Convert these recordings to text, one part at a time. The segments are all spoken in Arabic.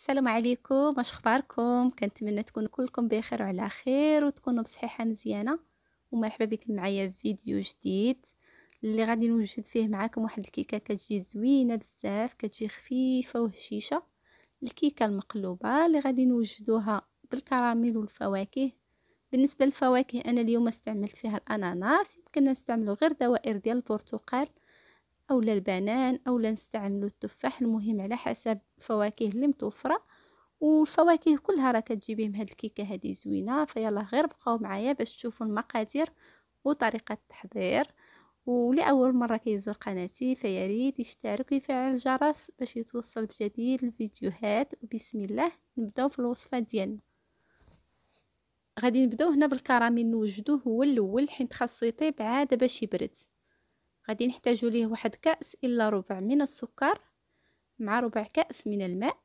السلام عليكم اش اخباركم كنتمنى تكونوا كلكم بخير وعلى خير وتكونوا بصحيحه مزيانه ومرحبا بكم معايا في فيديو جديد اللي غادي نوجد فيه معاكم واحد الكيكه كتجي زوينه بزاف كتجي خفيفه وهشيشه الكيكه المقلوبه اللي غادي نوجدوها بالكراميل والفواكه بالنسبه للفواكه انا اليوم استعملت فيها الاناناس يمكن نستعملو غير دوائر ديال البرتقال أو البنان أو نستعملوا التفاح المهم على حسب الفواكه اللي متوفرة والفواكه كلها راه كتجيبيهم هاد الكيكه هادي زوينه فيلا غير بقاو معايا باش تشوفوا المقادير وطريقه التحضير ولاول مره كيزور قناتي فياريت يشترك ويفعل الجرس باش يتوصل بجديد الفيديوهات وبسم الله نبداو في الوصفه ديالنا غادي نبداو هنا بالكراميل نوجدوه هو الاول حيت خاصو يطيب عاده باش يبرد غادي نحتاجو ليه واحد كأس إلا ربع من السكر مع ربع كأس من الماء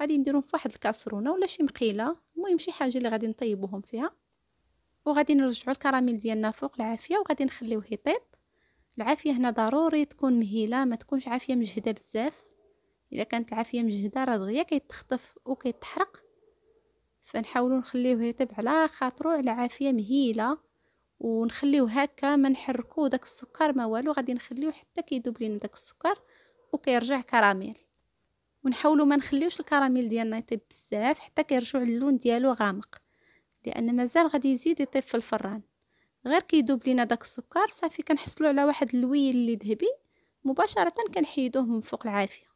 غادي نديرهم في واحد الكاسرونه ولا شي مقيله المهم شي حاجه اللي غادي نطيبوهم فيها وغادي نرجعوا الكراميل ديالنا فوق العافيه وغادي نخليوه يطيب العافيه هنا ضروري تكون مهيله ما تكونش عافيه مجهده بزاف الا كانت العافيه مجهده راه دغيا كيتخطف وكيتحرق فنحاولوا نخليوه يطيب على خاطرو على عافيه مهيله ونخليوه هكا ما نحركو داك السكر ما والو غادي نخليوه حتى كيذوب لينا داك السكر وكيرجع كراميل ونحاولوا ما نخليوش الكراميل ديالنا يطيب بزاف حتى كيرجع اللون ديالو غامق لان مازال غادي يزيد يطيب في الفران غير كيذوب لينا داك السكر صافي كنحصلوا على واحد اللويل اللي ذهبي مباشره كنحيدوه من فوق العافيه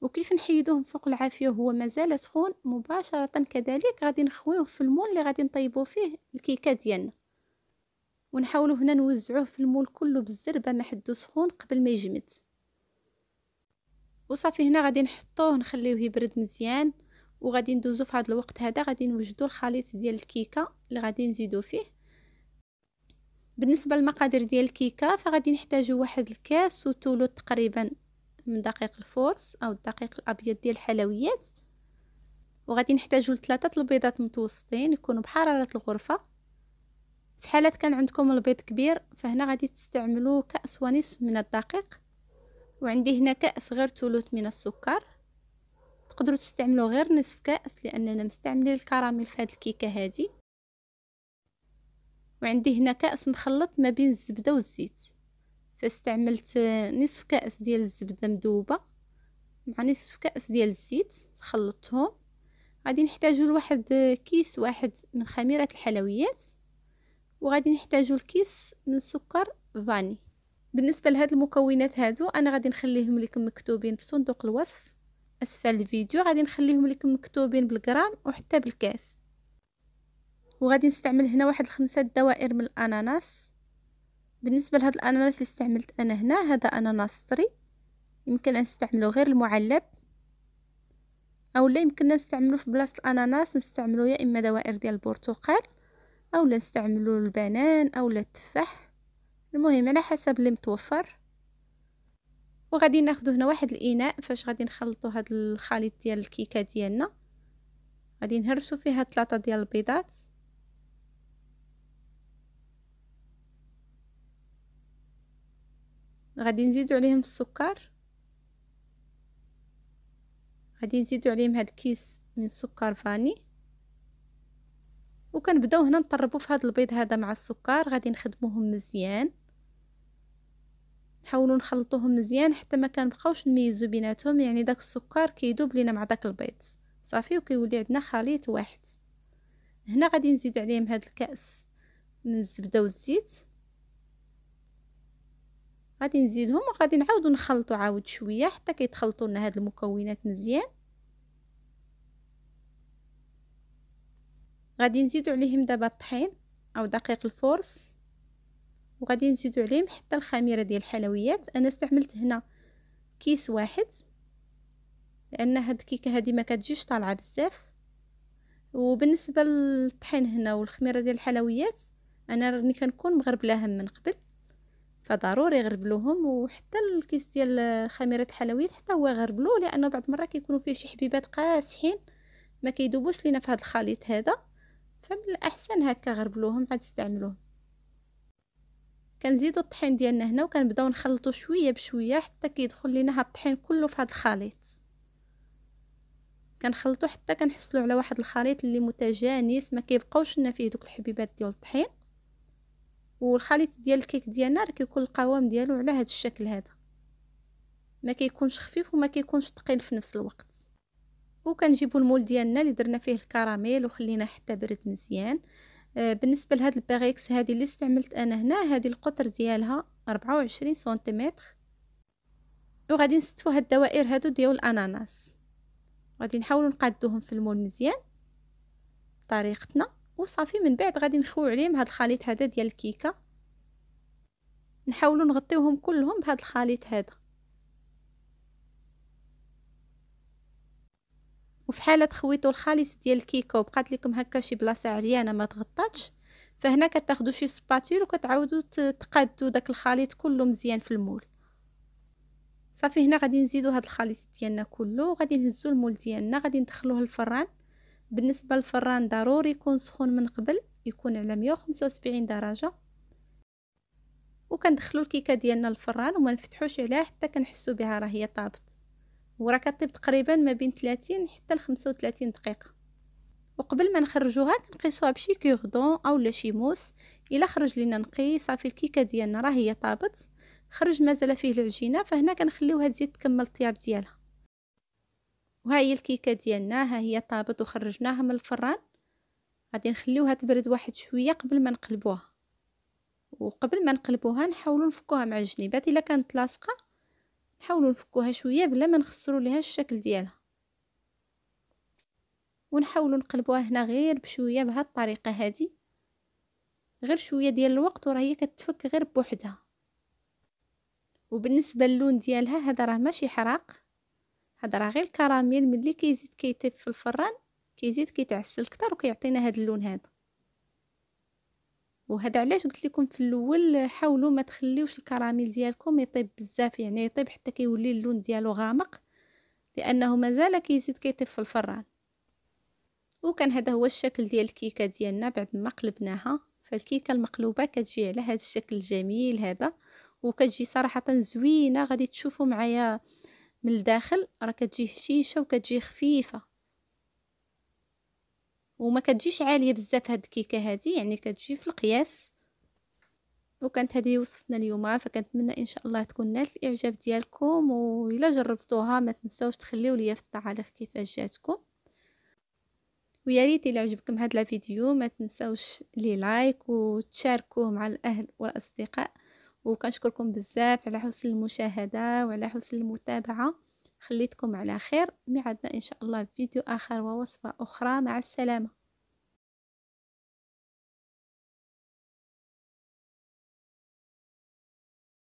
وكيف نحيدوه من فوق العافيه وهو مازال سخون مباشره كذلك غادي نخويوه في المول اللي غادي نطيبو فيه الكيكه ديالنا ونحاولوا هنا نوزعوه في المول كله بالزربه ما حدو سخون قبل ما يجمد وصافي هنا غادي نحطوه نخليوه يبرد مزيان وغادي ندوزو في هذا الوقت هذا غادي نوجدو الخليط ديال الكيكه اللي غادي نزيدو فيه بالنسبه للمقادير ديال الكيكه فغادي نحتاجو واحد الكاس وتولو تقريبا من دقيق الفورس او الدقيق الابيض ديال الحلويات وغادي نحتاجو لثلاثه البيضات متوسطين يكونوا بحراره الغرفه في حالات كان عندكم البيض كبير فهنا غادي تستعملوا كأس ونصف من الدقيق وعندي هنا كأس غير ثلث من السكر تقدروا تستعملوا غير نصف كأس لأننا مستعملين الكراميل في هاد الكيكة هادي وعندي هنا كأس مخلط ما بين الزبدة والزيت فاستعملت نصف كأس ديال الزبدة مذوبة مع نصف كأس ديال الزيت خلطتهم غادي نحتاجو لواحد كيس واحد من خميرة الحلويات وغادي نحتاجو الكيس من السكر فاني بالنسبه لهاد المكونات هادو انا غادي نخليهم لكم مكتوبين في صندوق الوصف اسفل الفيديو غادي نخليهم لكم مكتوبين بالغرام وحتى بالكاس وغادي نستعمل هنا واحد الخمسة دوائر من الاناناس بالنسبه لهاد الاناناس اللي استعملت انا هنا هذا اناناس طري يمكن نستعملو غير المعلب اولا يمكننا نستعملو في بلاصه الاناناس نستعملو يا اما دوائر ديال البرتقال اولا نستعملوا البنان اولا التفاح المهم على حسب اللي متوفر وغادي ناخذ هنا واحد الاناء فاش غادي نخلطوا هذا الخليط ديال الكيكه ديالنا غادي نهرسوا فيها ثلاثه ديال البيضات غادي نزيدوا عليهم السكر غادي نزيدوا عليهم هاد كيس من سكر فاني كنبداو هنا نطربو في هذا البيض هذا مع السكر غادي نخدموهم مزيان نحاولوا نخلطوهم مزيان حتى ما كنبقاوش نميزو بيناتهم يعني داك السكر كيدوب لينا مع داك البيض صافي وكيولي عندنا خليط واحد هنا غادي نزيد عليهم هاد الكاس من الزبده والزيت غادي نزيدهم وغادي نعاودو نخلطو عاود شويه حتى كيتخلطوا لنا هاد المكونات مزيان غادي نزيدو عليهم دابا الطحين او دقيق الفورس وغادي نزيدو عليهم حتى الخميره ديال الحلويات انا استعملت هنا كيس واحد لان هاد الكيكه هادي ما كتجيش طالعه بزاف وبالنسبه للطحين هنا والخميره ديال الحلويات انا راني كنكون مغربلاهم من قبل فضروري غربلوهم وحتى الكيس ديال خميره الحلويات حتى هو غربلوه لانه بعض المرات كيكونوا فيه شي حبيبات قاسحين ما كيدوبوش لينا في هذا الخليط هذا فمن الاحسن هكا غربلوهم عاد استعملوهم كنزيدو الطحين ديالنا هنا وكنبداو نخلطو شويه بشويه حتى كيدخل لينا هاد الطحين كله في هاد الخليط كنخلطو حتى كنحصلو على واحد الخليط اللي متجانس ما كيبقاوش لنا فيه دوك الحبيبات ديال الطحين والخليط ديال الكيك ديالنا راه كيكون القوام ديالو على هاد الشكل هذا ما كيكونش خفيف وما كيكونش ثقيل في نفس الوقت وكنجيبو المول ديالنا اللي درنا فيه الكراميل وخلينا حتى برد مزيان آه، بالنسبه لهاد الباغيكس هذه اللي استعملت انا هنا هذه القطر ديالها 24 سنتيمتر وغادي نستفو هاد الدوائر هادو ديال الاناناس غادي نحاولوا نقادوهم في المول مزيان بطريقتنا وصافي من بعد غادي نخويو عليهم هاد الخليط هذا ديال الكيكه نحاولوا نغطيوهم كلهم بهاد الخليط هذا وفي حاله خويتو الخليط ديال الكيكه وبقات لكم هكا شي بلاصه عريانه ما تغطاتش فهنا كتاخذوا شي سباتول وكتعاودوا تقادوا داك الخليط كله مزيان في المول صافي هنا غادي نزيدو هذا الخليط ديالنا كله وغادي نهزو المول ديالنا غادي ندخلوه للفران بالنسبه للفران ضروري يكون سخون من قبل يكون على 175 درجه وكندخلو الكيكه ديالنا للفران وما نفتحوش عليها حتى كنحسو بها راه هي طابت وراه كطيب تقريبا ما بين 30 حتى ل 35 دقيقه وقبل ما نخرجوها كنقيسوها بشي كيغدون اولا شي موس الا خرج لينا نقي صافي الكيكه ديالنا راه هي طابت خرج مازال فيه العجينه فهنا كنخليوها تزيد تكمل الطياب ديالها وها هي الكيكه ديالنا ها هي طابت وخرجناها من الفران غادي نخليوها تبرد واحد شويه قبل ما نقلبوها وقبل ما نقلبوها نحاولوا نفكوها مع الجنيبات الا كانت لاصقه نحاولوا نفكوها شويه بلا ما نخسروا ليها الشكل ديالها ونحاولوا نقلبوها هنا غير بشويه بهاد الطريقه هذه غير شويه ديال الوقت وراهي كتفك غير بوحدها وبالنسبه للون ديالها هذا راه ماشي حراق هذا راه غير الكراميل ملي كيزيد كيطيب في الفران كيزيد كيتعسل اكثر وكيعطينا هذا اللون هذا وهذا علاش قلت لكم في الاول حاولوا ما تخليوش الكراميل ديالكم يطيب بزاف يعني يطيب حتى كيولي اللون ديالو غامق لانه مازال كيزيد كيطيب في الفران وكان هذا هو الشكل ديال الكيكه ديالنا بعد ما قلبناها فالكيكه المقلوبه كتجي على هذا الشكل الجميل هذا وكتجي صراحه زوينه غادي تشوفوا معايا من الداخل راه كتجي هشيشه وكتجي خفيفه وما كتجيش عاليه بزاف هاد الكيكه هادي يعني كتجي في القياس وكانت هذه وصفتنا اليوم فكنتمنى ان شاء الله تكون نالت الاعجاب ديالكم والا جربتوها ما تنساوش تخليو ليا في التعاليق كيفاش جاتكم ويا ريت الى عجبكم هذا الفيديو ما تنساوش لي لايك وتشاركوه مع الاهل والاصدقاء وكنشكركم بزاف على حسن المشاهده وعلى حسن المتابعه خليتكم على خير ميعادنا إن شاء الله في فيديو آخر ووصفة أخرى مع السلامة